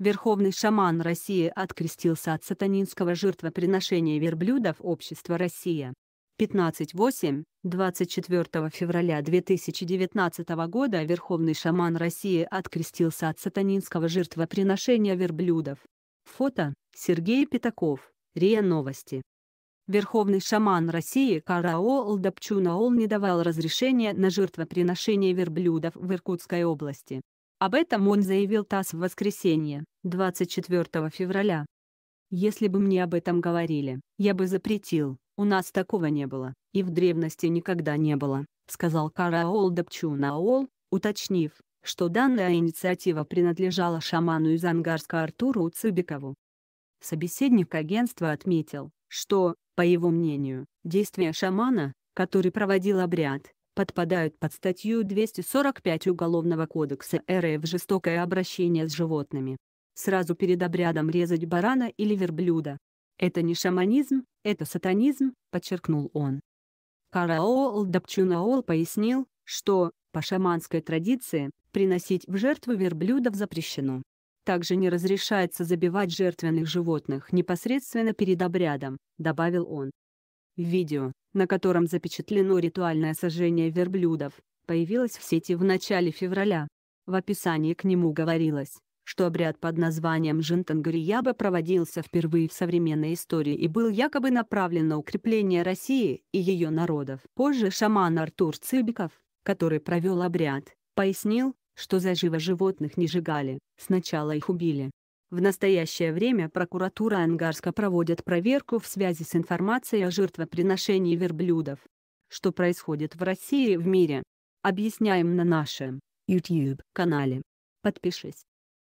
Верховный шаман России открестился от сатанинского жертвоприношения верблюдов Общества Россия. 15.8. 24 февраля 2019 года Верховный шаман России открестился от сатанинского жертвоприношения верблюдов. Фото Сергей Пятаков, РИА Новости. Верховный шаман России Караол Дапчунаол не давал разрешения на жертвоприношение верблюдов в Иркутской области. Об этом он заявил ТАСС в воскресенье, 24 февраля. «Если бы мне об этом говорили, я бы запретил, у нас такого не было, и в древности никогда не было», сказал Караол Дапчунаол, уточнив, что данная инициатива принадлежала шаману из Ангарска Артуру Цыбикову. Собеседник агентства отметил, что, по его мнению, действия шамана, который проводил обряд, подпадают под статью 245 Уголовного кодекса РФ «Жестокое обращение с животными». Сразу перед обрядом резать барана или верблюда. Это не шаманизм, это сатанизм, подчеркнул он. Караол Дапчунаол пояснил, что, по шаманской традиции, приносить в жертву верблюдов запрещено. Также не разрешается забивать жертвенных животных непосредственно перед обрядом, добавил он. Видео на котором запечатлено ритуальное сожжение верблюдов, появилось в сети в начале февраля. В описании к нему говорилось, что обряд под названием Жинтангурияба проводился впервые в современной истории и был якобы направлен на укрепление России и ее народов. Позже шаман Артур Цыбиков, который провел обряд, пояснил, что заживо животных не сжигали, сначала их убили, в настоящее время прокуратура Ангарска проводит проверку в связи с информацией о жертвоприношении верблюдов. Что происходит в России и в мире? Объясняем на нашем YouTube-канале. Подпишись.